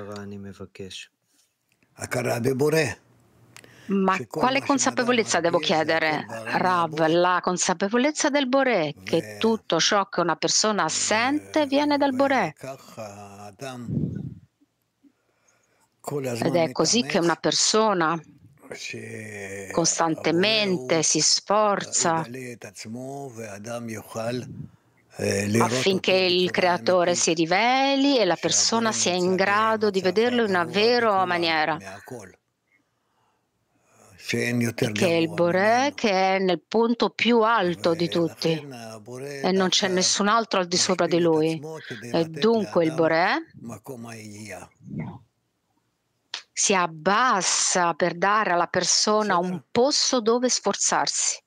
אני מבקש. Ma quale consapevolezza devo chiedere, Rav? La consapevolezza del Boré, che tutto ciò che una persona eh, sente viene dal Boré. Ed è così che una persona costantemente si sforza eh, affinché il creatore si riveli e la persona sia in grado di vederlo in una vera maniera. Che è il Boré che è nel punto più alto di eh, tutti e non c'è nessun altro al di sopra di lui. E eh, dunque il Boré si abbassa per dare alla persona un posto dove sforzarsi.